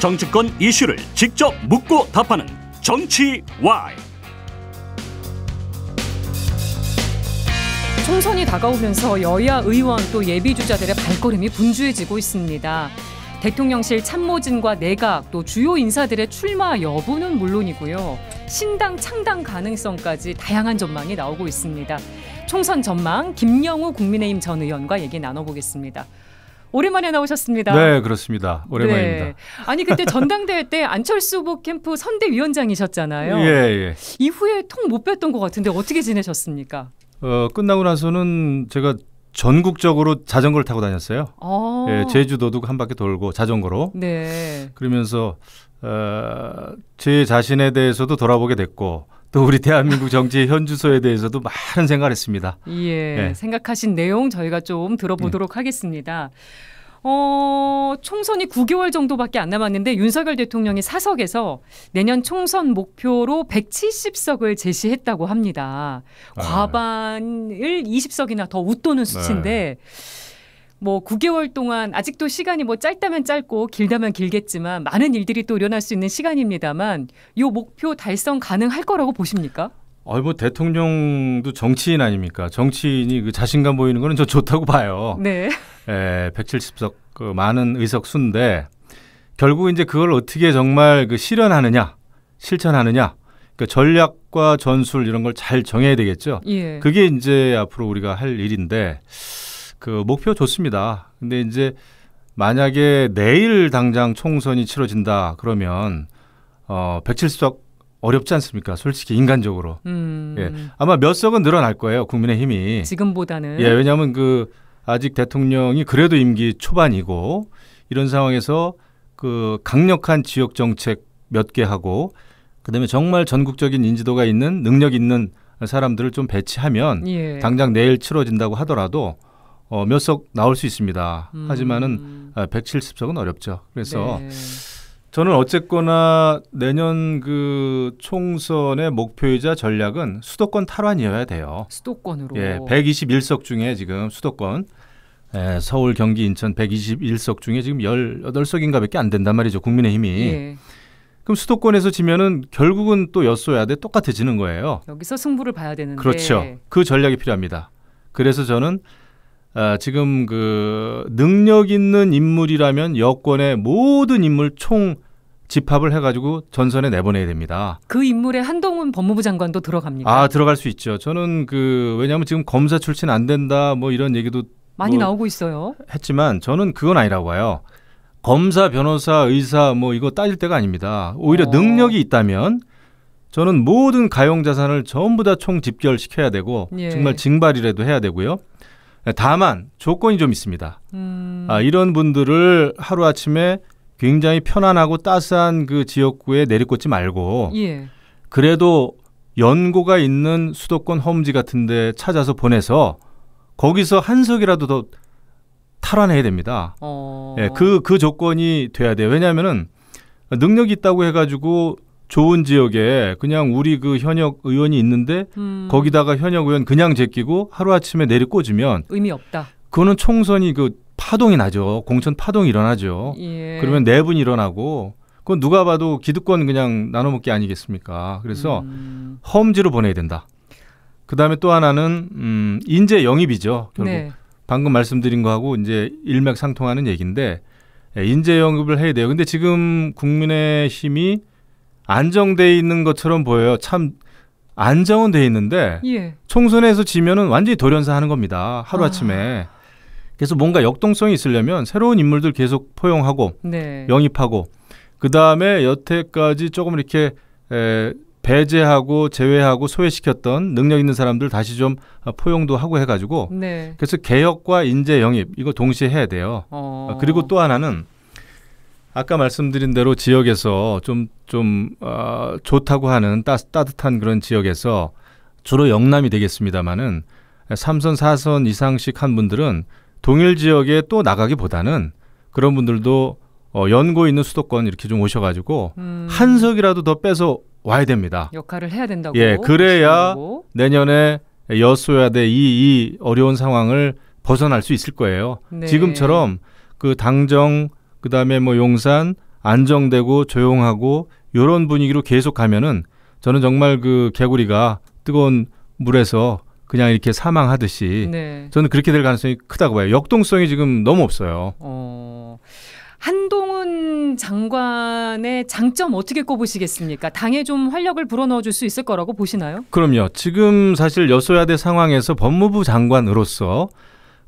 정치권 이슈를 직접 묻고 답하는 정치 와이. 총선이 다가오면서 여야 의원 또 예비 주자들의 발걸음이 분주해지고 있습니다. 대통령실 참모진과 내각 또 주요 인사들의 출마 여부는 물론이고요. 신당 창당 가능성까지 다양한 전망이 나오고 있습니다. 총선 전망 김영우 국민의힘 전 의원과 얘기 나눠보겠습니다. 오랜만에 나오셨습니다. 네, 그렇습니다. 오랜만입니다. 네. 아니 그때 전당대회 때 안철수 후보 캠프 선대위원장이셨잖아요. 예, 예. 이후에 통 못 뵀던 것 같은데 어떻게 지내셨습니까? 어, 끝나고 나서는 제가 전국적으로 자전거를 타고 다녔어요. 아. 예, 제주도도 한 바퀴 돌고 자전거로. 네. 그러면서 어, 제 자신에 대해서도 돌아보게 됐고 또 우리 대한민국 정치 현주소에 대해서도 많은 생각을 했습니다. 예, 네. 생각하신 내용 저희가 좀 들어보도록 네. 하겠습니다. 어, 총선이 9개월 정도밖에 안 남았는데 윤석열 대통령이 사석에서 내년 총선 목표로 170석을 제시했다고 합니다. 아. 과반을 네. 20석이나 더 웃도는 수치인데 네. 뭐 9개월 동안 아직도 시간이 뭐 짧다면 짧고 길다면 길겠지만 많은 일들이 또 일어날 수 있는 시간입니다만 요 목표 달성 가능할 거라고 보십니까? 아이 뭐 대통령도 정치인 아닙니까? 정치인이 그 자신감 보이는 거는 저 좋다고 봐요. 네. 에 예, 170석 그 많은 의석 수인데 결국 이제 그걸 어떻게 정말 그 실현하느냐, 실천하느냐. 그 전략과 전술 이런 걸 잘 정해야 되겠죠. 예. 그게 이제 앞으로 우리가 할 일인데 그 목표 좋습니다. 근데 이제 만약에 내일 당장 총선이 치러진다 그러면 어백칠석 어렵지 않습니까? 솔직히 인간적으로. 음. 예. 아마 몇 석은 늘어날 거예요. 국민의 힘이. 지금보다는. 예, 왜냐하면 그 아직 대통령이 그래도 임기 초반이고 이런 상황에서 그 강력한 지역 정책 몇 개 하고 그다음에 정말 전국적인 인지도가 있는 능력 있는 사람들을 좀 배치하면 예. 당장 내일 치러진다고 하더라도 어, 몇 석 나올 수 있습니다. 음. 하지만은 170석은 아, 어렵죠. 그래서 네. 저는 어쨌거나 내년 그 총선의 목표이자 전략은 수도권 탈환이어야 돼요. 수도권으로. 예, 121석 중에 지금 수도권 예, 서울, 경기, 인천 121석 중에 지금 18석인가밖에 안 된단 말이죠. 국민의힘이. 예. 그럼 수도권에서 지면은 결국은 또 엿소야 돼 똑같아지는 거예요. 여기서 승부를 봐야 되는데. 그렇죠. 그 전략이 필요합니다. 그래서 저는 아, 지금 그 능력 있는 인물이라면 여권의 모든 인물 총 집합을 해가지고 전선에 내보내야 됩니다. 그 인물에 한동훈 법무부 장관도 들어갑니까? 아 들어갈 수 있죠. 저는 그 왜냐하면 지금 검사 출신 안 된다 뭐 이런 얘기도 많이 뭐 나오고 있어요. 했지만 저는 그건 아니라고 봐요. 검사, 변호사, 의사 뭐 이거 따질 때가 아닙니다. 오히려 어. 능력이 있다면 저는 모든 가용 자산을 전부 다 총 집결시켜야 되고 예. 정말 징발이라도 해야 되고요. 네, 다만 조건이 좀 있습니다. 음. 아, 이런 분들을 하루 아침에 굉장히 편안하고 따스한 그 지역구에 내리꽂지 말고 예. 그래도 연고가 있는 수도권 험지 같은데 찾아서 보내서 거기서 한석이라도 더 탈환해야 됩니다. 그그 어. 예, 그, 그 조건이 돼야 돼요. 왜냐하면은 능력이 있다고 해가지고 좋은 지역에 그냥 우리 그 현역 의원이 있는데 음. 거기다가 현역 의원 그냥 제끼고 하루아침에 내리 꽂으면 의미 없다. 그거는 총선이 그 파동이 나죠. 공천 파동이 일어나죠. 예. 그러면 내분 네 일어나고 그건 누가 봐도 기득권 그냥 나눠먹기 아니겠습니까? 그래서 음. 험지로 보내야 된다. 그 다음에 또 하나는 음, 인재 영입이죠. 결국 네. 방금 말씀드린 거하고 이제 일맥상통하는 얘기인데 예, 인재 영입을 해야 돼요. 근데 지금 국민의힘이 안정돼 있는 것처럼 보여요. 참 안정은 돼 있는데 예. 총선에서 지면은 완전히 돌연사하는 겁니다. 하루 아침에. 아. 그래서 뭔가 역동성이 있으려면 새로운 인물들 계속 포용하고 네. 영입하고 그 다음에 여태까지 조금 이렇게 에, 배제하고 제외하고 소외시켰던 능력 있는 사람들 다시 좀 포용도 하고 해가지고 네. 그래서 개혁과 인재 영입 이거 동시에 해야 돼요. 어. 그리고 또 하나는 아까 말씀드린 대로 지역에서 좀좀 좀, 어, 좋다고 하는 따, 따뜻한 그런 지역에서 주로 영남이 되겠습니다마는 삼선사선 이상씩 한 분들은 동일 지역에 또 나가기보다는 그런 분들도 어, 연고 있는 수도권 이렇게 좀 오셔가지고 음. 한석이라도 더 빼서 와야 됩니다. 역할을 해야 된다고. 예, 그래야 하시고. 내년에 여수야대 이, 이 어려운 상황을 벗어날 수 있을 거예요. 네. 지금처럼 그 당정 그다음에 뭐 용산 안정되고 조용하고 요런 분위기로 계속 가면은 저는 정말 그 개구리가 뜨거운 물에서 그냥 이렇게 사망하듯이 네. 저는 그렇게 될 가능성이 크다고 봐요. 역동성이 지금 너무 없어요. 어... 한동훈 장관의 장점 어떻게 꼽으시겠습니까? 당에 좀 활력을 불어넣어 줄 수 있을 거라고 보시나요? 그럼요. 지금 사실 여소야대 상황에서 법무부 장관으로서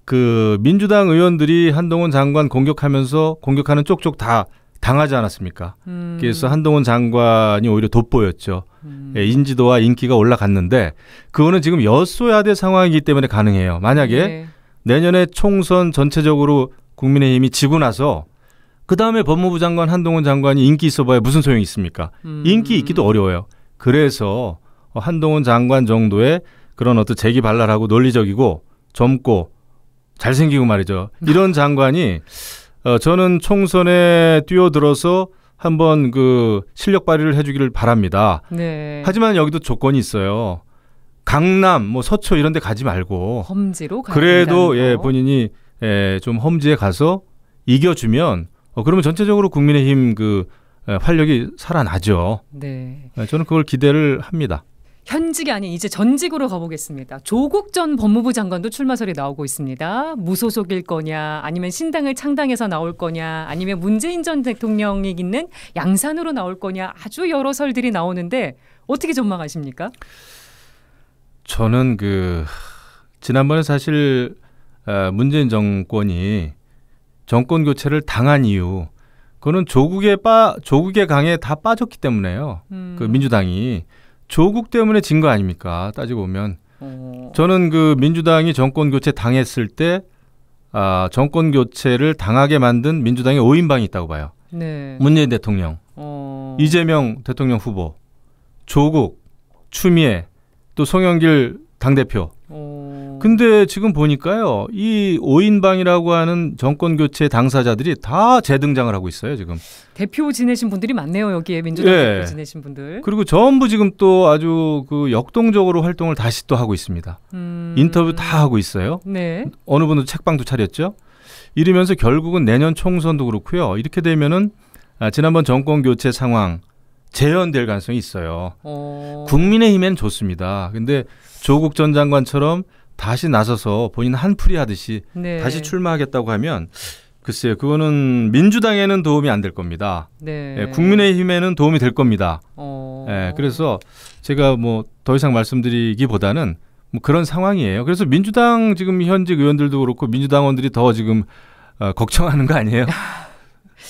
그 민주당 의원들이 한동훈 장관 공격하면서 공격하는 쪽쪽 다 당하지 않았습니까? 음. 그래서 한동훈 장관이 오히려 돋보였죠. 음. 예, 인지도와 인기가 올라갔는데 그거는 지금 여소야대 상황이기 때문에 가능해요. 만약에 네. 내년에 총선 전체적으로 국민의힘이 지고 나서 그 다음에 법무부 장관 한동훈 장관이 인기 있어봐야 무슨 소용이 있습니까? 음. 인기 있기도 어려워요. 그래서 한동훈 장관 정도의 그런 어떤 재기발랄하고 논리적이고 젊고 잘생기고 말이죠. 네. 이런 장관이 어, 저는 총선에 뛰어들어서 한번 그 실력 발휘를 해주기를 바랍니다. 네. 하지만 여기도 조건이 있어요. 강남, 뭐 서초 이런 데 가지 말고 험지로 그래도 예 본인이 예, 좀 험지에 가서 이겨주면 어, 그러면 전체적으로 국민의힘 그 예, 활력이 살아나죠. 네. 예, 저는 그걸 기대를 합니다. 현직이 아닌 이제 전직으로 가보겠습니다. 조국 전 법무부 장관도 출마설이 나오고 있습니다. 무소속일 거냐, 아니면 신당을 창당해서 나올 거냐, 아니면 문재인 전 대통령이 있는 양산으로 나올 거냐, 아주 여러 설들이 나오는데 어떻게 전망하십니까? 저는 그 지난번에 사실 아, 문재인 정권이 정권 교체를 당한 이유, 그는 조국의 빠 조국의 강에 다 빠졌기 때문에요. 음. 그 민주당이. 조국 때문에 진 거 아닙니까? 따지고 보면 어... 저는 그 민주당이 정권 교체 당했을 때 아, 정권 교체를 당하게 만든 민주당의 오인방이 있다고 봐요. 네. 문재인 대통령, 어... 이재명 대통령 후보, 조국, 추미애, 또 송영길 당 대표 근데 지금 보니까요. 이 5인방이라고 하는 정권 교체 당사자들이 다 재등장을 하고 있어요, 지금. 대표 지내신 분들이 많네요, 여기에 민주당 예. 대표 지내신 분들. 그리고 전부 지금 또 아주 그 역동적으로 활동을 다시 또 하고 있습니다. 음... 인터뷰 다 하고 있어요. 네. 어느 분도 책방도 차렸죠. 이러면서 결국은 내년 총선도 그렇고요. 이렇게 되면은 아, 지난번 정권 교체 상황 재현될 가능성이 있어요. 어... 국민의힘엔 좋습니다. 근데 조국 전 장관처럼 다시 나서서 본인 한풀이 하듯이 네. 다시 출마하겠다고 하면 글쎄요, 그거는 민주당에는 도움이 안 될 겁니다. 네. 예, 국민의힘에는 도움이 될 겁니다. 어... 예, 그래서 제가 뭐 더 이상 말씀드리기보다는 뭐 그런 상황이에요. 그래서 민주당 지금 현직 의원들도 그렇고 민주당원들이 더 지금 어, 걱정하는 거 아니에요?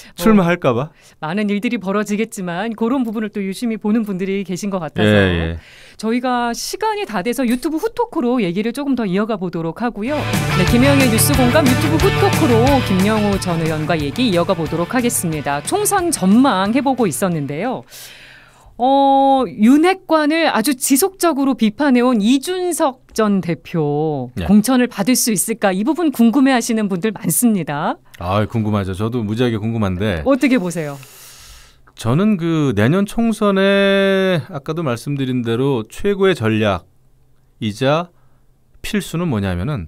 뭐 출마할까봐 많은 일들이 벌어지겠지만 그런 부분을 또 유심히 보는 분들이 계신 것 같아서 예, 예. 저희가 시간이 다 돼서 유튜브 후토크로 얘기를 조금 더 이어가 보도록 하고요. 네, 김영의 뉴스공감 유튜브 후토크로 김영우 전 의원과 얘기 이어가 보도록 하겠습니다. 총선 전망 해보고 있었는데요. 어, 윤핵관을 아주 지속적으로 비판해온 이준석 전 대표 네. 공천을 받을 수 있을까 이 부분 궁금해하시는 분들 많습니다. 아 궁금하죠. 저도 무지하게 궁금한데 어떻게 보세요? 저는 그 내년 총선에 아까도 말씀드린 대로 최고의 전략이자 필수는 뭐냐면은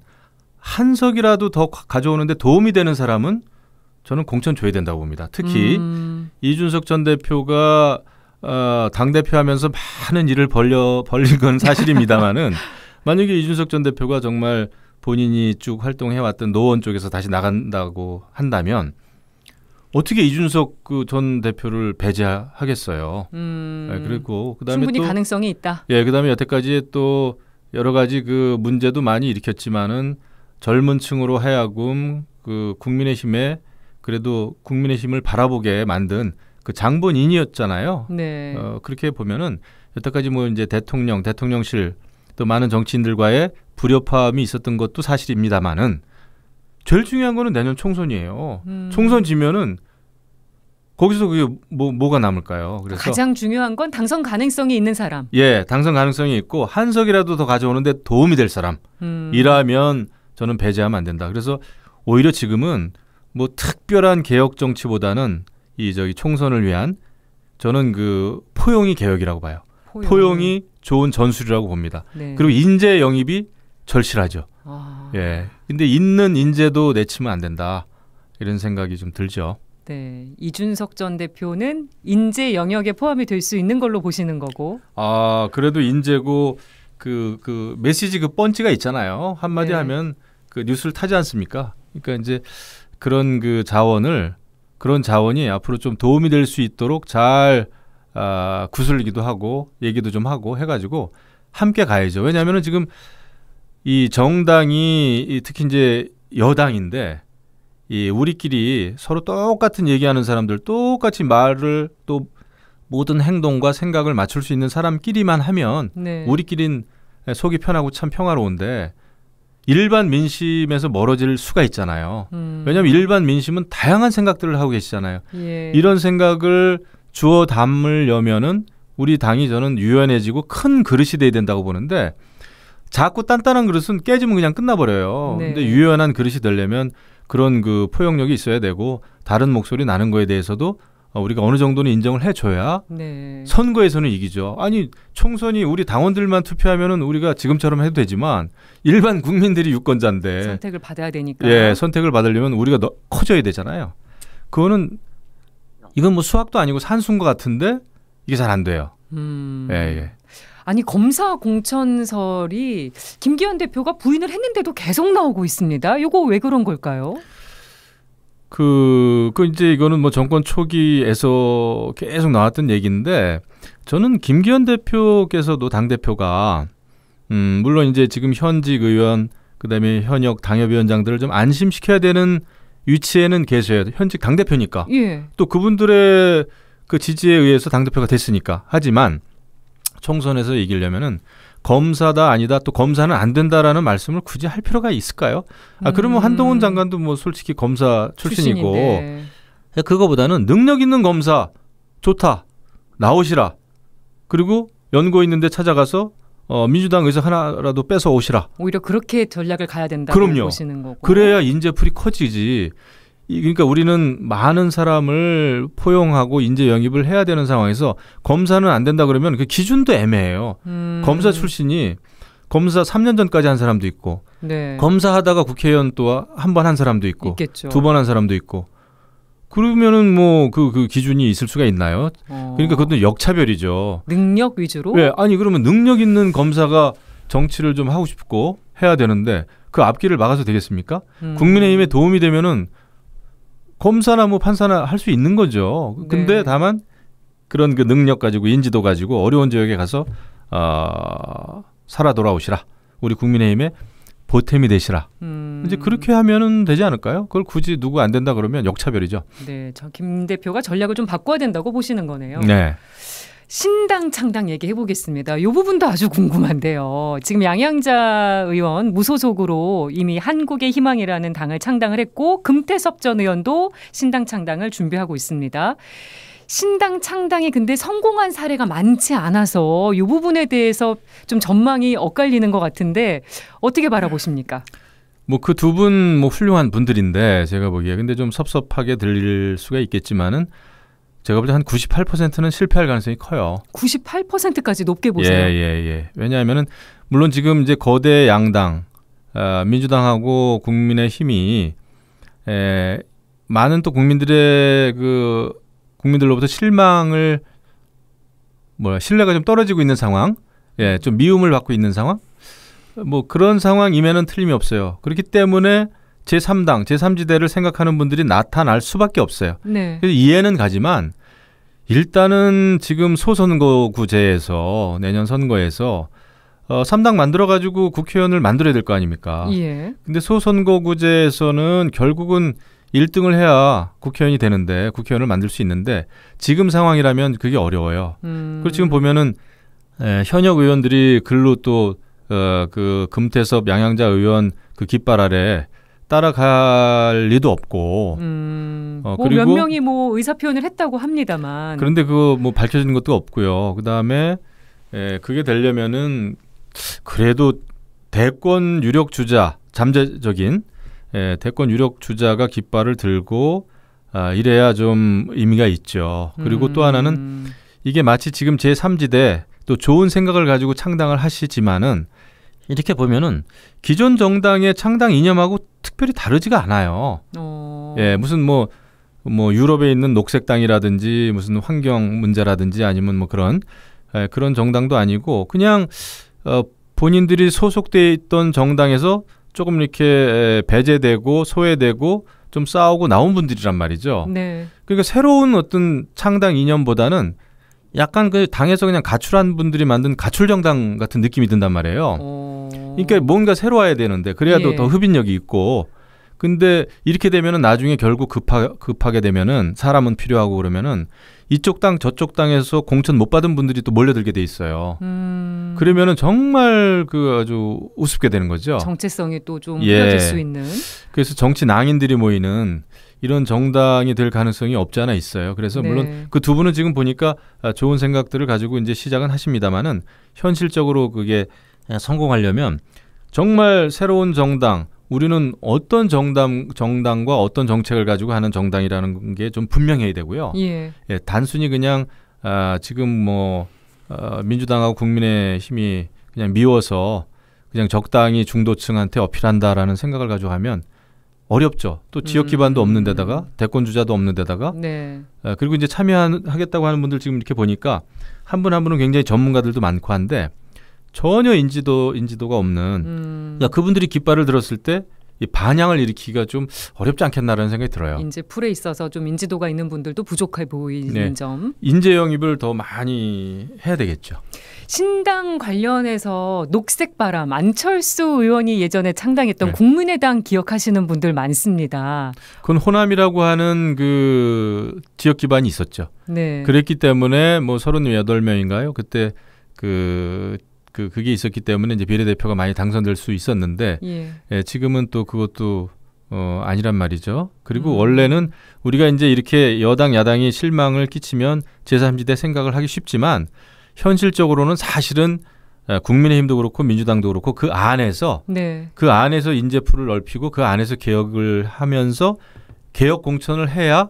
한석이라도 더 가져오는데 도움이 되는 사람은 저는 공천 줘야 된다고 봅니다. 특히 음. 이준석 전 대표가 어, 당 대표하면서 많은 일을 벌려 벌린 건 사실입니다만은 만약에 이준석 전 대표가 정말 본인이 쭉 활동해 왔던 노원 쪽에서 다시 나간다고 한다면 어떻게 이준석 그 전 대표를 배제하겠어요? 음, 네, 그리고 그다음에 충분히 또, 가능성이 있다. 예, 그다음에 여태까지 또 여러 가지 그 문제도 많이 일으켰지만은 젊은층으로 하여금 그 국민의힘에 그래도 국민의힘을 바라보게 만든 그 장본인이었잖아요. 네. 어, 그렇게 보면은 여태까지 뭐 이제 대통령, 대통령실 또 많은 정치인들과의 불협화음이 있었던 것도 사실입니다만은 제일 중요한 거는 내년 총선이에요. 음. 총선 지면은 거기서 그게 뭐 뭐가 남을까요? 그래서 가장 중요한 건 당선 가능성이 있는 사람. 예, 당선 가능성이 있고 한석이라도 더 가져오는데 도움이 될 사람. 음. 이라면 저는 배제하면 안 된다. 그래서 오히려 지금은 뭐 특별한 개혁 정치보다는 이 저기 총선을 위한 저는 그 포용이 개혁이라고 봐요. 포용. 이 좋은 전술이라고 봅니다. 네. 그리고 인재 영입이 절실하죠. 아. 예. 근데 있는 인재도 내치면 안 된다. 이런 생각이 좀 들죠. 네. 이준석 전 대표는 인재 영역에 포함이 될 수 있는 걸로 보시는 거고. 아, 그래도 인재고 그, 그 메시지 그 펀치가 있잖아요. 한마디 네. 하면 그 뉴스를 타지 않습니까? 그러니까 이제 그런 그 자원을 그런 자원이 앞으로 좀 도움이 될 수 있도록 잘 아, 구슬기도 하고 얘기도 좀 하고 해가지고 함께 가야죠. 왜냐하면 지금 이 정당이 이 특히 이제 여당인데 이 우리끼리 서로 똑같은 얘기하는 사람들 똑같이 말을 또 모든 행동과 생각을 맞출 수 있는 사람끼리만 하면 네. 우리끼린 속이 편하고 참 평화로운데 일반 민심에서 멀어질 수가 있잖아요. 음. 왜냐하면 일반 민심은 다양한 생각들을 하고 계시잖아요. 예. 이런 생각을 주어 담으려면은 우리 당이 저는 유연해지고 큰 그릇이 돼야 된다고 보는데 자꾸 단단한 그릇은 깨지면 그냥 끝나버려요. 네. 근데 유연한 그릇이 되려면 그런 그 포용력이 있어야 되고 다른 목소리 나는 거에 대해서도 어, 우리가 어느 정도는 인정을 해줘야 네. 선거에서는 이기죠. 아니 총선이 우리 당원들만 투표하면은 우리가 지금처럼 해도 되지만 일반 국민들이 유권자인데 선택을 받아야 되니까 예 선택을 받으려면 우리가 너, 커져야 되잖아요. 그거는 이건 뭐 수학도 아니고 산수인 것 같은데 이게 잘 안 돼요. 음. 예 예. 아니 검사 공천설이 김기현 대표가 부인을 했는데도 계속 나오고 있습니다. 이거 왜 그런 걸까요? 그, 그 이제 이거는 뭐 정권 초기에서 계속 나왔던 얘기인데 저는 김기현 대표께서도 당 대표가 음, 물론 이제 지금 현직 의원 그다음에 현역 당협위원장들을 좀 안심시켜야 되는 위치에는 계셔야 돼. 현직 당 대표니까. 예. 또 그분들의 그 지지에 의해서 당 대표가 됐으니까. 하지만 총선에서 이기려면은 검사다 아니다 또 검사는 안 된다라는 말씀을 굳이 할 필요가 있을까요? 아 그러면 음. 한동훈 장관도 뭐 솔직히 검사 출신이고 출신인데. 예, 그거보다는 능력 있는 검사 좋다 나오시라 그리고 연고 있는데 찾아가서 어, 민주당 의석 하나라도 뺏어 오시라. 오히려 그렇게 전략을 가야 된다고 그럼요. 보시는 거고. 그래야 인재풀이 커지지. 그러니까 우리는 많은 사람을 포용하고 인재 영입을 해야 되는 상황에서 검사는 안 된다 그러면 그 기준도 애매해요. 음. 검사 출신이 검사 3년 전까지 한 사람도 있고 네. 검사하다가 국회의원 또 한 번 한 사람도 있고 두 번 한 사람도 있고 그러면은 뭐 그그 그 기준이 있을 수가 있나요? 어. 그러니까 그것도 역차별이죠. 능력 위주로? 네, 아니 그러면 능력 있는 검사가 정치를 좀 하고 싶고 해야 되는데 그 앞길을 막아서 되겠습니까? 음. 국민의힘에 도움이 되면은 검사나 뭐 판사나 할 수 있는 거죠. 근데 네. 다만 그런 그 능력 가지고 인지도 가지고 어려운 지역에 가서 어, 살아 돌아오시라. 우리 국민의힘에 보탬이 되시라. 음. 이제 그렇게 하면은 되지 않을까요? 그걸 굳이 누구 안 된다 그러면 역차별이죠. 네, 저 김 대표가 전략을 좀 바꿔야 된다고 보시는 거네요. 네. 신당 창당 얘기해 보겠습니다. 이 부분도 아주 궁금한데요. 지금 양양자 의원 무소속으로 이미 한국의 희망이라는 당을 창당을 했고 금태섭 전 의원도 신당 창당을 준비하고 있습니다. 신당 창당이 근데 성공한 사례가 많지 않아서 이 부분에 대해서 좀 전망이 엇갈리는 것 같은데 어떻게 바라보십니까? 뭐 그 두 분 뭐 훌륭한 분들인데 제가 보기에 근데 좀 섭섭하게 들릴 수가 있겠지만은 제가 볼 때 한 98%는 실패할 가능성이 커요. 98%까지 높게 보세요. 예, 예, 예. 왜냐하면은 물론 지금 이제 거대 양당 어, 민주당하고 국민의힘이 에, 예, 많은 또 국민들의 그 국민들로부터 실망을 뭐야 신뢰가 좀 떨어지고 있는 상황, 예, 좀 미움을 받고 있는 상황, 뭐 그런 상황이면은 틀림이 없어요. 그렇기 때문에 제3당, 제3지대를 생각하는 분들이 나타날 수밖에 없어요. 네. 그래서 이해는 가지만 일단은 지금 소선거구제에서 내년 선거에서 어, 3당 만들어가지고 국회의원을 만들어야 될 거 아닙니까? 예. 근데 소선거구제에서는 결국은 1등을 해야 국회의원이 되는데 국회의원을 만들 수 있는데 지금 상황이라면 그게 어려워요. 음. 그리고 지금 보면은 에, 현역 의원들이 글로 또 어, 그 금태섭 양양자 의원 그 깃발 아래 따라갈 리도 없고. 음, 어, 뭐 그리고 몇 명이 뭐 의사 표현을 했다고 합니다만. 그런데 그 뭐 밝혀지는 것도 없고요. 그 다음에 에, 예, 그게 되려면은 그래도 대권 유력 주자 잠재적인 에, 예, 대권 유력 주자가 깃발을 들고 아, 이래야 좀 의미가 있죠. 그리고 음. 또 하나는 음. 이게 마치 지금 제3지대 또 좋은 생각을 가지고 창당을 하시지만은 이렇게 보면은 기존 정당의 창당 이념하고 특별히 다르지가 않아요. 어... 예, 무슨 뭐뭐 뭐 유럽에 있는 녹색당이라든지 무슨 환경 문제라든지 아니면 뭐 그런 예, 그런 정당도 아니고 그냥 어, 본인들이 소속돼 있던 정당에서 조금 이렇게 배제되고 소외되고 좀 싸우고 나온 분들이란 말이죠. 네. 그러니까 새로운 어떤 창당 이념보다는 약간 그 당에서 그냥 가출한 분들이 만든 가출정당 같은 느낌이 든단 말이에요. 어... 그러니까 뭔가 새로 와야 되는데 그래야더 예. 더 흡인력이 있고 근데 이렇게 되면은 나중에 결국 급하, 급하게 되면은 사람은 필요하고 그러면은 이쪽 땅 저쪽 땅에서 공천 못 받은 분들이 또 몰려들게 돼 있어요. 음... 그러면은 정말 그 아주 우습게 되는 거죠. 정체성이 또좀 흐려질 예. 수 있는. 그래서 정치 낭인들이 모이는 이런 정당이 될 가능성이 없지 않아 있어요. 그래서 네. 물론 그 두 분은 지금 보니까 아, 좋은 생각들을 가지고 이제 시작은 하십니다만은 현실적으로 그게 아, 성공하려면 정말 새로운 정당 우리는 어떤 정당 정당과 어떤 정책을 가지고 하는 정당이라는 게 좀 분명해야 되고요. 예. 예 단순히 그냥 아, 지금 뭐 어, 민주당하고 국민의힘이 그냥 미워서 그냥 적당히 중도층한테 어필한다라는 생각을 가지고 하면 어렵죠. 또 지역 음. 기반도 음. 없는 데다가 대권 주자도 없는 데다가 네. 그리고 이제 참여하겠다고 하는 분들 지금 이렇게 보니까 한 분한 한 분은 굉장히 전문가들도 많고 한데 전혀 인지도 인지도가 없는 음. 야 그러니까 그분들이 깃발을 들었을 때이 반향을 일으키기가 좀 어렵지 않겠나라는 생각이 들어요. 이제 풀에 있어서 좀 인지도가 있는 분들도 부족해 보이는 네. 점. 인재 영입을 더 많이 해야 되겠죠. 신당 관련해서 녹색 바람 안철수 의원이 예전에 창당했던 네. 국민의당 기억하시는 분들 많습니다. 그건 호남이라고 하는 그 지역 기반이 있었죠. 네. 그랬기 때문에 뭐 38명인가요? 그때 그그 그게 있었기 때문에 이제 비례대표가 많이 당선될 수 있었는데 예. 예 지금은 또 그것도 어 아니란 말이죠. 그리고 음. 원래는 우리가 이제 이렇게 여당 야당이 실망을 끼치면 제3지대 생각을 하기 쉽지만 현실적으로는 사실은 예, 국민의힘도 그렇고 민주당도 그렇고 그 안에서 네. 그 안에서 인재풀을 넓히고 그 안에서 개혁을 하면서 개혁 공천을 해야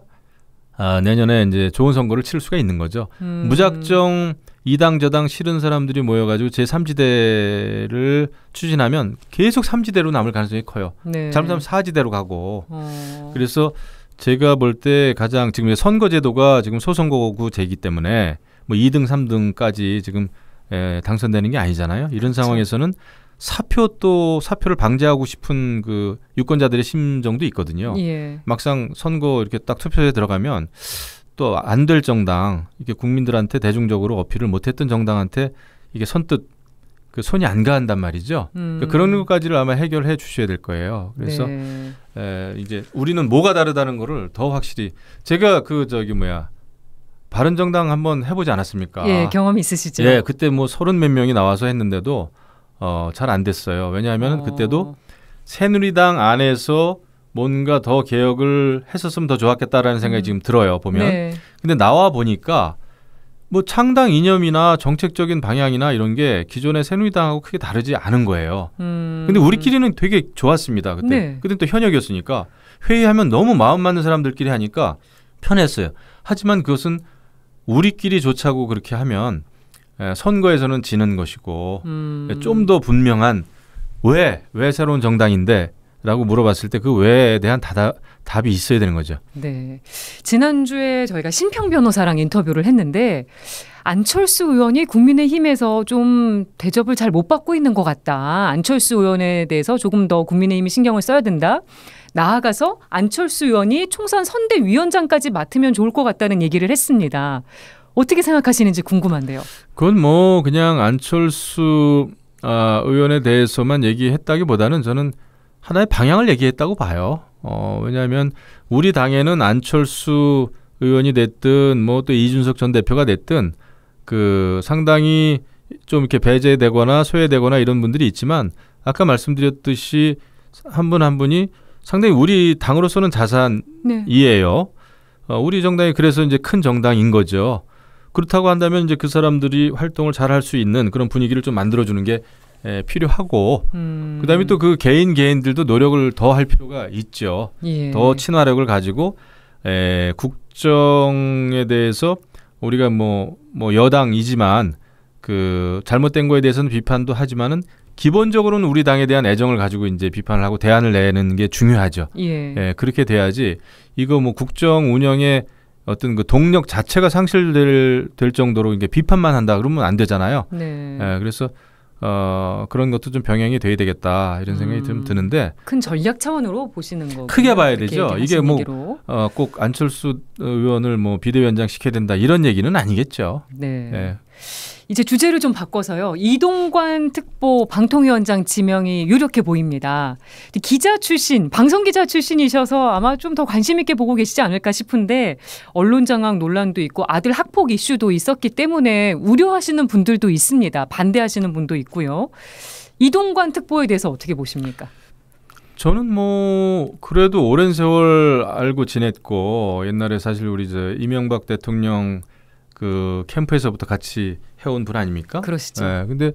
아, 내년에 이제 좋은 선거를 치를 수가 있는 거죠. 음. 무작정 이당 저당 싫은 사람들이 모여가지고 제 3지대를 추진하면 계속 3지대로 남을 가능성이 커요. 네. 잘못하면 4지대로 가고. 어. 그래서 제가 볼 때 가장 지금 선거제도가 지금 소선거구제이기 때문에 뭐 2등, 3등까지 지금 에, 예, 당선되는 게 아니잖아요. 이런 그렇죠. 상황에서는 사표 또 사표를 방지하고 싶은 그 유권자들의 심정도 있거든요. 예. 막상 선거 이렇게 딱 투표에 들어가면 또안될 정당 이게 국민들한테 대중적으로 어필을 못했던 정당한테 이게 선뜻 그 손이 안 가한단 말이죠. 그러니까 음. 그 그런 것까지를 아마 해결해 주셔야 될 거예요. 그래서 네. 에, 이제 우리는 뭐가 다르다는 거를 더 확실히 제가 그 저기 뭐야 바른 정당 한번 해보지 않았습니까? 예, 경험 있으시죠? 예, 그때 뭐 서른 몇 명이 나와서 했는데도 어, 잘안 됐어요. 왜냐하면 어. 그때도 새누리당 안에서 뭔가 더 개혁을 했었으면 더 좋았겠다라는 생각이 음. 지금 들어요 보면 네. 근데 나와 보니까 뭐 창당 이념이나 정책적인 방향이나 이런 게 기존의 새누리당하고 크게 다르지 않은 거예요 음. 근데 우리끼리는 되게 좋았습니다 그때 네. 그때 또 현역이었으니까 회의하면 너무 마음 맞는 사람들끼리 하니까 편했어요 하지만 그것은 우리끼리 좋자고 그렇게 하면 예, 선거에서는 지는 것이고 음. 예, 좀더 분명한 왜, 왜 새로운 정당인데 라고 물어봤을 때 그 왜에 대한 다다, 답이 있어야 되는 거죠. 네. 지난주에 저희가 심평 변호사랑 인터뷰를 했는데 안철수 의원이 국민의힘에서 좀 대접을 잘 못 받고 있는 것 같다. 안철수 의원에 대해서 조금 더 국민의힘이 신경을 써야 된다. 나아가서 안철수 의원이 총선 선대위원장까지 맡으면 좋을 것 같다는 얘기를 했습니다. 어떻게 생각하시는지 궁금한데요. 그건 뭐 그냥 안철수 아, 의원에 대해서만 얘기했다기보다는 저는 하나의 방향을 얘기했다고 봐요. 어, 왜냐하면 우리 당에는 안철수 의원이 됐든 뭐 또 이준석 전 대표가 됐든 그 상당히 좀 이렇게 배제되거나 소외되거나 이런 분들이 있지만 아까 말씀드렸듯이 한 분한 한 분이 상당히 우리 당으로서는 네. 자산이에요. 네. 어, 우리 정당이 그래서 이제 큰 정당인 거죠. 그렇다고 한다면 이제 그 사람들이 활동을 잘 할 수 있는 그런 분위기를 좀 만들어주는 게 에, 예, 필요하고 음. 그다음에 또 그 개인 개인들도 노력을 더 할 필요가 있죠. 예. 더 친화력을 가지고 에, 예, 국정에 대해서 우리가 뭐뭐 뭐 여당이지만 그 잘못된 거에 대해서는 비판도 하지만은 기본적으로는 우리 당에 대한 애정을 가지고 이제 비판을 하고 대안을 내는 게 중요하죠. 예. 예 그렇게 돼야지 이거 뭐 국정 운영에 어떤 그 동력 자체가 상실될 될 정도로 이게 비판만 한다 그러면 안 되잖아요. 네. 예, 그래서 어, 그런 것도 좀 병행이 돼야 되겠다 이런 생각이 음, 좀 드는데 큰 전략 차원으로 보시는 거 크게 봐야 되죠. 이게 뭐꼭 어, 안철수 의원을 뭐 비대위원장 시켜야 된다 이런 얘기는 아니겠죠. 네. 네. 이제 주제를 좀 바꿔서요. 이동관 특보 방통위원장 지명이 유력해 보입니다. 기자 출신, 방송 기자 출신이셔서 아마 좀 더 관심 있게 보고 계시지 않을까 싶은데 언론 장악 논란도 있고 아들 학폭 이슈도 있었기 때문에 우려하시는 분들도 있습니다. 반대하시는 분도 있고요. 이동관 특보에 대해서 어떻게 보십니까? 저는 뭐 그래도 오랜 세월 알고 지냈고 옛날에 사실 우리 이제 이명박 대통령 그 캠프에서부터 같이 해온 분 아닙니까? 그러시죠. 네, 근데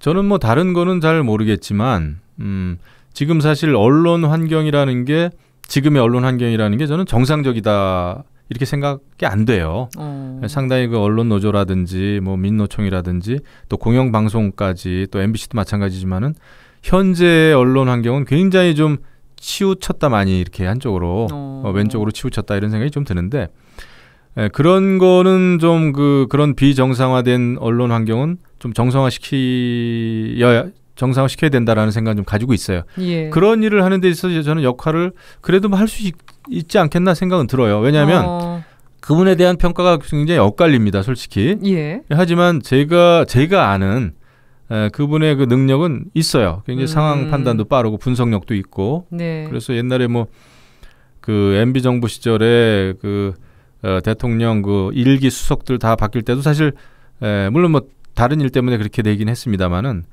저는 뭐 다른 거는 잘 모르겠지만 음, 지금 사실 언론 환경이라는 게 지금의 언론 환경이라는 게 저는 정상적이다 이렇게 생각이 안 돼요. 어. 예, 상당히 그 언론 노조라든지 뭐 민노총이라든지 또 공영방송까지 또 MBC도 마찬가지지만은 현재 언론 환경은 굉장히 좀 치우쳤다 많이 이렇게 한쪽으로 어. 어 왼쪽으로 치우쳤다 이런 생각이 좀 드는데 예, 그런 거는 좀 그 그런 비정상화된 언론 환경은 좀 정상화시키야 정상화시켜야 된다라는 생각을 좀 가지고 있어요. 예. 그런 일을 하는 데 있어서 저는 역할을 그래도 할 수 있지 않겠나 생각은 들어요. 왜냐하면 어... 그분에 대한 평가가 굉장히 엇갈립니다, 솔직히. 예. 하지만 제가 제가 아는 에, 그분의 그 능력은 있어요. 굉장히 음... 상황 판단도 빠르고 분석력도 있고. 네. 그래서 옛날에 뭐 그 MB 정부 시절에 그 어, 대통령 그 일기 수석들 다 바뀔 때도 사실 에, 물론 뭐 다른 일 때문에 그렇게 되긴 했습니다만은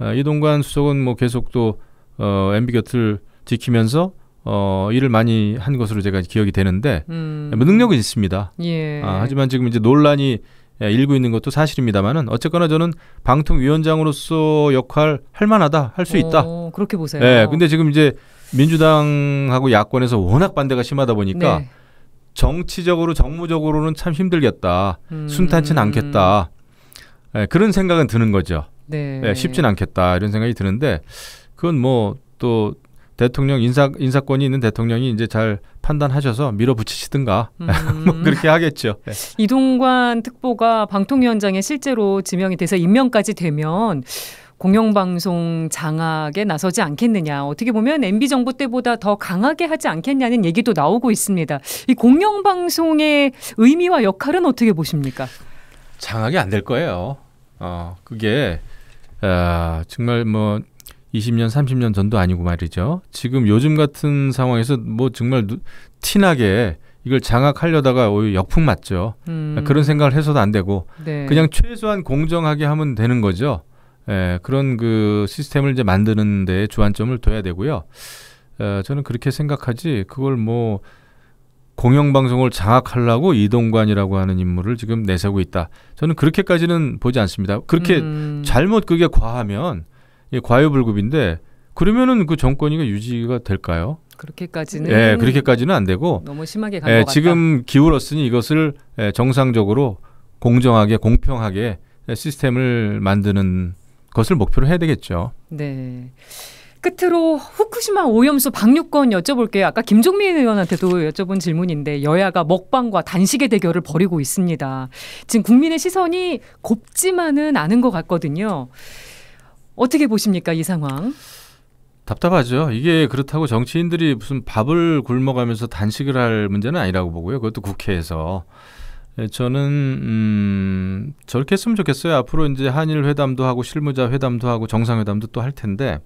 어, 이동관 수석은 뭐 계속 또 어, MB 곁을 지키면서 어, 일을 많이 한 것으로 제가 기억이 되는데 음. 뭐 능력은 있습니다. 예. 아, 하지만 지금 이제 논란이 일고 있는 것도 사실입니다만은 어쨌거나 저는 방통위원장으로서 역할 할 만하다 할 수 있다. 어, 그렇게 보세요. 예. 근데 지금 이제 민주당하고 야권에서 워낙 반대가 심하다 보니까 네. 정치적으로 정무적으로는 참 힘들겠다. 음. 순탄치는 않겠다. 네, 그런 생각은 드는 거죠. 네. 네, 쉽진 않겠다 이런 생각이 드는데 그건 뭐 또 대통령 인사 인사권이 있는 대통령이 이제 잘 판단하셔서 밀어붙이시든가 음. 뭐 그렇게 하겠죠. 네. 이동관 특보가 방통위원장에 실제로 지명이 돼서 임명까지 되면 공영방송 장악에 나서지 않겠느냐. 어떻게 보면 MB 정부 때보다 더 강하게 하지 않겠냐는 얘기도 나오고 있습니다. 이 공영방송의 의미와 역할은 어떻게 보십니까? 장악이 안 될 거예요. 어, 그게 아, 정말 뭐 20년, 30년 전도 아니고 말이죠. 지금 요즘 같은 상황에서 뭐 정말 누, 티나게 이걸 장악하려다가 오히려 역풍 맞죠. 음. 그런 생각을 해서도 안 되고 네. 그냥 최소한 공정하게 하면 되는 거죠. 예, 그런 그 시스템을 이제 만드는 데 주안점을 둬야 되고요. 예, 저는 그렇게 생각하지 그걸 뭐 공영방송을 장악하려고 이동관이라고 하는 인물을 지금 내세우고 있다. 저는 그렇게까지는 보지 않습니다. 그렇게 음. 잘못 그게 과하면 예, 과유불급인데 그러면은 그 정권이가 유지가 될까요? 그렇게까지는 예, 그렇게까지는 안 되고 너무 심하게 간 예, 지금 기울었으니 이것을 예, 정상적으로 공정하게 공평하게 예, 시스템을 만드는 것을 목표로 해야 되겠죠. 네. 끝으로 후쿠시마 오염수 방류권 여쭤볼게요. 아까 김종민 의원한테도 여쭤본 질문인데 여야가 먹방과 단식의 대결을 벌이고 있습니다. 지금 국민의 시선이 곱지만은 않은 것 같거든요. 어떻게 보십니까 이 상황? 답답하죠. 이게 그렇다고 정치인들이 무슨 밥을 굶어가면서 단식을 할 문제는 아니라고 보고요. 그것도 국회에서 예, 저는 음, 저렇게 했으면 좋겠어요. 앞으로 이제 한일 회담도 하고 실무자 회담도 하고 정상회담도 또 할 텐데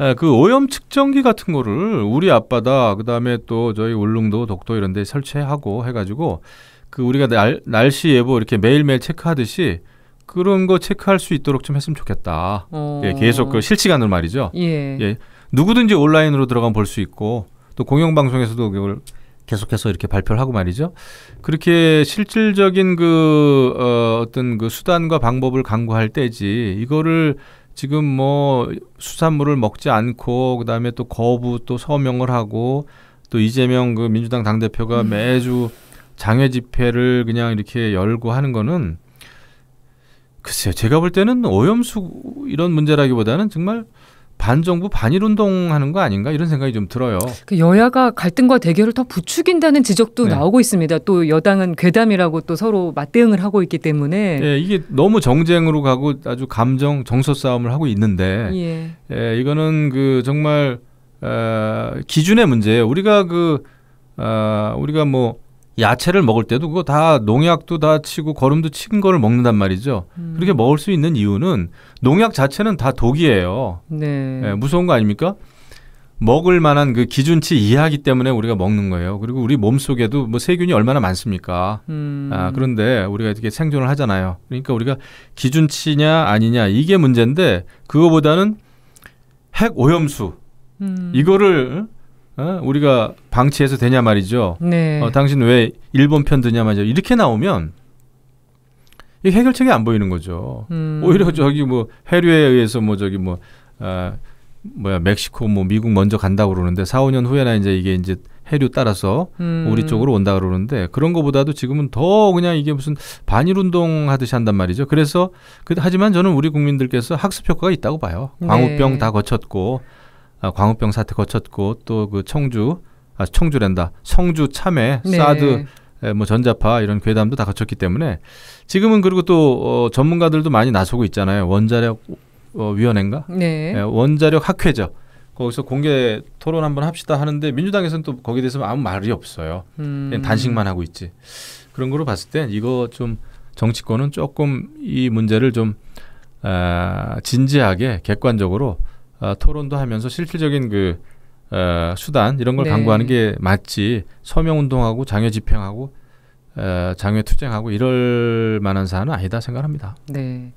에, 예, 그 오염 측정기 같은 거를 우리 앞바다 그다음에 또 저희 울릉도 독도 이런 데 설치하고 해 가지고 그 우리가 날, 날씨 예보 이렇게 매일매일 체크하듯이 그런 거 체크할 수 있도록 좀 했으면 좋겠다. 어... 예, 계속 그 실시간으로 말이죠. 예. 예. 누구든지 온라인으로 들어가면 볼 수 있고 또 공영방송에서도 그걸 계속해서 이렇게 발표를 하고 말이죠. 그렇게 실질적인 그 어, 어떤 그 수단과 방법을 강구할 때지 이거를 지금 뭐 수산물을 먹지 않고 그다음에 또 거부 또 서명을 하고 또 이재명 그 민주당 당 대표가 음. 매주 장외 집회를 그냥 이렇게 열고 하는 거는 글쎄요 제가 볼 때는 오염수 이런 문제라기보다는 정말 반정부 반일운동 하는 거 아닌가 이런 생각이 좀 들어요. 그 여야가 갈등과 대결을 더 부추긴다는 지적도 네. 나오고 있습니다. 또 여당은 괴담이라고 또 서로 맞대응을 하고 있기 때문에 예, 이게 너무 정쟁으로 가고 아주 감정 정서 싸움을 하고 있는데 예. 예 이거는 그 정말 어, 기준의 문제예요. 우리가 그 어, 우리가 뭐 야채를 먹을 때도 그거 다 농약도 다 치고 거름도 친 거를 먹는단 말이죠. 음. 그렇게 먹을 수 있는 이유는 농약 자체는 다 독이에요. 네. 네. 무서운 거 아닙니까? 먹을 만한 그 기준치 이하기 때문에 우리가 먹는 거예요. 그리고 우리 몸 속에도 뭐 세균이 얼마나 많습니까? 음. 아, 그런데 우리가 이렇게 생존을 하잖아요. 그러니까 우리가 기준치냐 아니냐 이게 문제인데 그거보다는 핵 오염수 음. 이거를 어? 우리가 방치해서 되냐 말이죠. 네. 어, 당신 왜 일본 편 드냐 말이죠. 이렇게 나오면 이 해결책이 안 보이는 거죠. 음. 오히려 저기 뭐 해류에 의해서 뭐 저기 뭐 아, 뭐야 멕시코 뭐 미국 먼저 간다 고 그러는데 4, 5년 후에나 이제 이게 이제 해류 따라서 음. 우리 쪽으로 온다 그러는데 그런 것보다도 지금은 더 그냥 이게 무슨 반일 운동 하듯이 한단 말이죠. 그래서 그 하지만 저는 우리 국민들께서 학습 효과가 있다고 봐요. 네. 광우병 네. 다 거쳤고 아, 광우병 사태 거쳤고 또 그 청주 아 청주랜다 성주 참회 네. 사드 예, 뭐 전자파 이런 괴담도 다 거쳤기 때문에 지금은 그리고 또 어, 전문가들도 많이 나서고 있잖아요 원자력 어, 위원회인가 네. 네, 원자력 학회죠 거기서 공개 토론 한번 합시다 하는데 민주당에서는 또 거기에 대해서 아무 말이 없어요 음. 단식만 하고 있지 그런 거로 봤을 때 이거 좀 정치권은 조금 이 문제를 좀 아, 진지하게 객관적으로 어, 토론도 하면서 실질적인 그 어, 수단 이런 걸 네. 강구하는 게 맞지 서명 운동하고 장애 집행하고 장외 투쟁하고 이럴 만한 사안은 아니다 생각합니다. 네.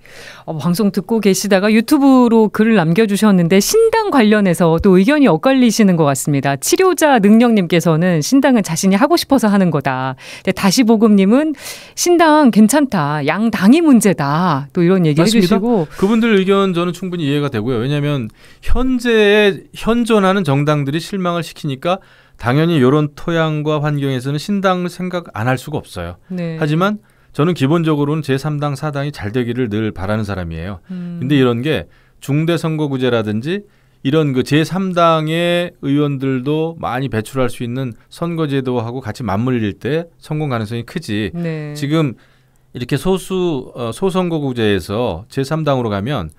어, 방송 듣고 계시다가 유튜브로 글을 남겨주셨는데 신당 관련해서 또 의견이 엇갈리시는 것 같습니다. 치료자 능력님께서는 신당은 자신이 하고 싶어서 하는 거다. 근데 다시 보금님은 신당 괜찮다. 양당이 문제다. 또 이런 얘기 맞습니다. 해주시고 그분들 의견 저는 충분히 이해가 되고요. 왜냐하면 현재 현존하는 정당들이 실망을 시키니까 당연히 이런 토양과 환경에서는 신당 생각 안 할 수가 없어요. 네. 하지만 저는 기본적으로는 제3당, 4당이 잘 되기를 늘 바라는 사람이에요. 음. 근데 이런 게 중대선거구제라든지 이런 그 제3당의 의원들도 많이 배출할 수 있는 선거제도하고 같이 맞물릴 때 성공 가능성이 크지. 네. 지금 이렇게 소수 어, 소선거구제에서 제3당으로 가면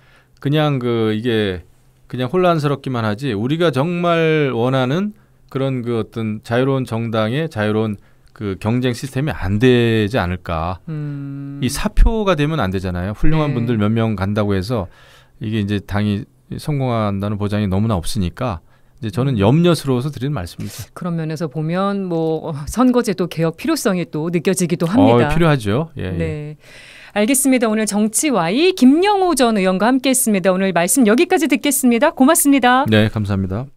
그냥 그 이게 그냥 혼란스럽기만 하지 우리가 정말 원하는 그런 그 어떤 자유로운 정당의 자유로운 그 경쟁 시스템이 안 되지 않을까. 음. 이 사표가 되면 안 되잖아요. 훌륭한 네. 분들 몇 명 간다고 해서 이게 이제 당이 성공한다는 보장이 너무나 없으니까 이제 저는 음. 염려스러워서 드리는 말씀입니다. 그런 면에서 보면 뭐 선거제도 개혁 필요성이 또 느껴지기도 합니다. 어, 필요하죠. 예, 예, 네. 알겠습니다. 오늘 정치와이 김영호 전 의원과 함께했습니다. 오늘 말씀 여기까지 듣겠습니다. 고맙습니다. 네, 감사합니다.